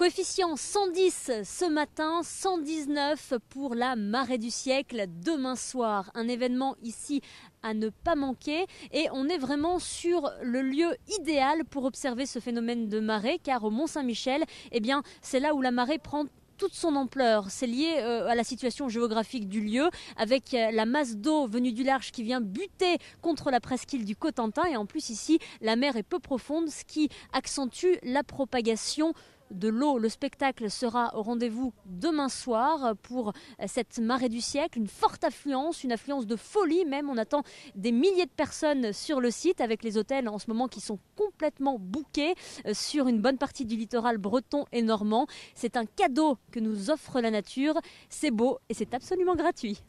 Coefficient 110 ce matin, 119 pour la marée du siècle demain soir. Un événement ici à ne pas manquer et on est vraiment sur le lieu idéal pour observer ce phénomène de marée car au Mont-Saint-Michel, eh bien, c'est là où la marée prend toute son ampleur. C'est lié euh, à la situation géographique du lieu, avec euh, la masse d'eau venue du large qui vient buter contre la presqu'île du Cotentin. Et en plus, ici, la mer est peu profonde, ce qui accentue la propagation de l'eau. Le spectacle sera au rendez-vous demain soir pour cette marée du siècle. Une forte affluence, une affluence de folie même. On attend des milliers de personnes sur le site avec les hôtels en ce moment qui sont complètement bouqués euh, sur une bonne partie du littoral breton et normand. C'est un cadeau que nous offre la nature. C'est beau et c'est absolument gratuit.